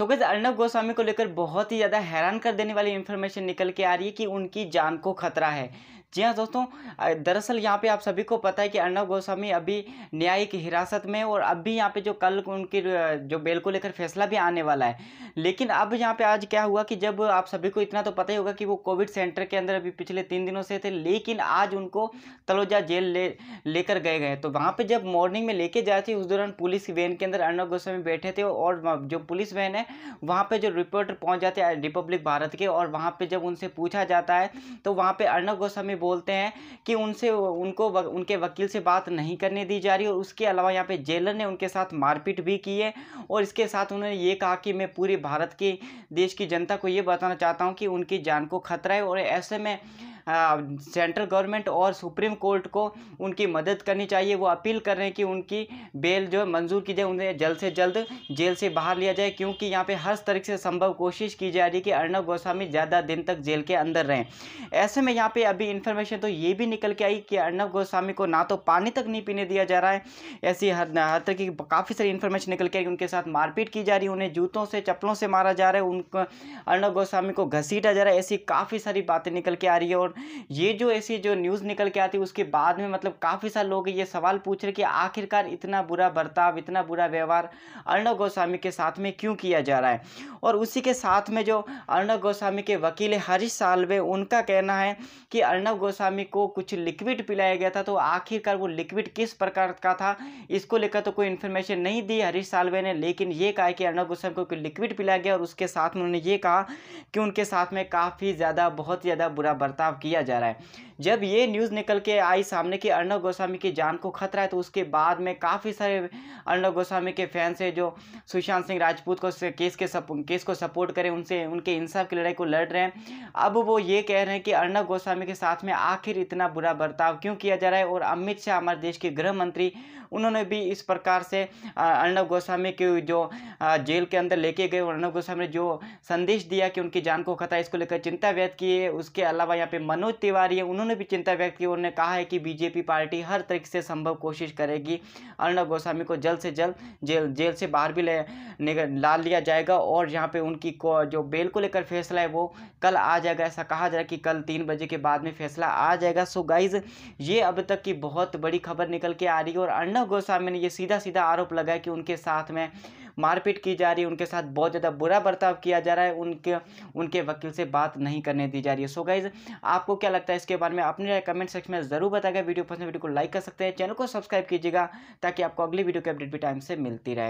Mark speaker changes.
Speaker 1: तो अर्णव गोस्वामी को लेकर बहुत ही ज़्यादा हैरान कर देने वाली इन्फॉर्मेशन निकल के आ रही है कि उनकी जान को खतरा है जी हाँ दोस्तों दरअसल यहाँ पे आप सभी को पता है कि अर्णव गोस्वामी अभी न्यायिक हिरासत में और अब भी यहाँ पे जो कल उनकी जो बेल को लेकर फैसला भी आने वाला है लेकिन अब यहाँ पे आज क्या हुआ कि जब आप सभी को इतना तो पता ही होगा कि वो कोविड सेंटर के अंदर अभी पिछले तीन दिनों से थे लेकिन आज उनको तलोजा जेल ले लेकर गए गए तो वहाँ पर जब मॉर्निंग में लेके जाए थे उस दौरान पुलिस वैन के अंदर अर्णव गोस्वामी बैठे थे और जो पुलिस वैन है वहाँ पर जो रिपोर्टर पहुँच जाते हैं रिपब्लिक भारत के और वहाँ पर जब उनसे पूछा जाता है तो वहाँ पर अर्णव गोस्वामी बोलते हैं कि उनसे उनको उनके वकील से बात नहीं करने दी जा रही और उसके अलावा यहाँ पे जेलर ने उनके साथ मारपीट भी की है और इसके साथ उन्होंने ये कहा कि मैं पूरे भारत के देश की जनता को ये बताना चाहता हूँ कि उनकी जान को खतरा है और ऐसे में सेंट्रल गवर्नमेंट और सुप्रीम कोर्ट को उनकी मदद करनी चाहिए वो अपील कर रहे हैं कि उनकी बेल जो है मंजूर की जाए उन्हें जल्द से जल्द जेल से बाहर लिया जाए क्योंकि यहाँ पे हर तरीके से संभव कोशिश की जा रही है कि अर्णव गोस्वामी ज़्यादा दिन तक जेल के अंदर रहें ऐसे में यहाँ पर अभी इन्फॉर्मेशन तो ये भी निकल के आई कि अर्णव गोस्वामी को ना तो पानी तक नहीं पीने दिया जा रहा है ऐसी हर हर तरह की काफ़ी सारी इन्फॉर्मेशन निकल के आई उनके साथ मारपीट की जा रही है उन्हें जूतों से चप्पलों से मारा जा रहा है उनको अर्णव गोस्वामी को घसीटा जा रहा है ऐसी काफ़ी सारी बातें निकल के आ रही है और और ये जो ऐसी जो न्यूज़ निकल के आती है उसके बाद में मतलब काफ़ी सारे लोग ये सवाल पूछ रहे कि आखिरकार इतना बुरा बर्ताव इतना बुरा व्यवहार अर्णव गोस्वामी के साथ में क्यों किया जा रहा है और उसी के साथ में जो अर्णव गोस्वामी के वकील हरीश सालवे उनका कहना है कि अर्णव गोस्वामी को कुछ लिक्विड पिलाया गया था तो आखिरकार वो लिक्विड किस प्रकार का था इसको लेकर तो कोई इन्फॉर्मेशन नहीं दी हरीश सालवे ने लेकिन ये कहा कि अर्णव गोस्वामी को लिक्विड पिलाया गया और उसके साथ में उन्होंने ये कहा कि उनके साथ में काफ़ी ज़्यादा बहुत ज़्यादा बुरा बर्ताव किया जा रहा है जब ये न्यूज़ निकल के आई सामने कि अर्णव गोस्वामी की जान को खतरा है तो उसके बाद में काफ़ी सारे अर्णव गोस्वामी के फैंस हैं जो सुशांत सिंह राजपूत को केस के सप, केस को सपोर्ट करें उनसे उनके इंसाफ की लड़ाई को लड़ रहे हैं अब वो ये कह रहे हैं कि अर्णव गोस्वामी के साथ में आखिर इतना बुरा बर्ताव क्यों किया जा रहा है और अमित शाह हमारे देश के गृह मंत्री उन्होंने भी इस प्रकार से अर्णव गोस्वामी के जो जेल के अंदर लेके गए अर्णव गोस्वामी ने जो संदेश दिया कि उनकी जान को खतरा इसको लेकर चिंता व्यक्त की है उसके अलावा यहाँ पे मनोज तिवारी है उन्होंने उन्होंने भी चिंता व्यक्त की उन्होंने कहा है कि बीजेपी पार्टी हर तरीके से संभव कोशिश करेगी अर्णब गोस्वामी को जल्द से जल्द जेल जेल से बाहर भी ला लिया जाएगा और यहाँ पे उनकी जो बेल को लेकर फैसला है वो कल आ जाएगा ऐसा कहा जा रहा है कि कल तीन बजे के बाद में फैसला आ जाएगा सो गाइज ये अब तक की बहुत बड़ी खबर निकल के आ रही है और अर्णब गोस्वामी ने ये सीधा सीधा आरोप लगाया कि उनके साथ में मारपीट की जा रही है उनके साथ बहुत ज़्यादा बुरा बर्ताव किया जा रहा है उनके उनके वकील से बात नहीं करने दी जा रही है सो गाइज आपको क्या लगता है इसके बारे में अपने कमेंट सेक्शन में ज़रूर बताएगा वीडियो पसंद वीडियो को लाइक कर सकते हैं चैनल को सब्सक्राइब कीजिएगा ताकि आपको अगली वीडियो की अपडेट भी टाइम से मिलती रहे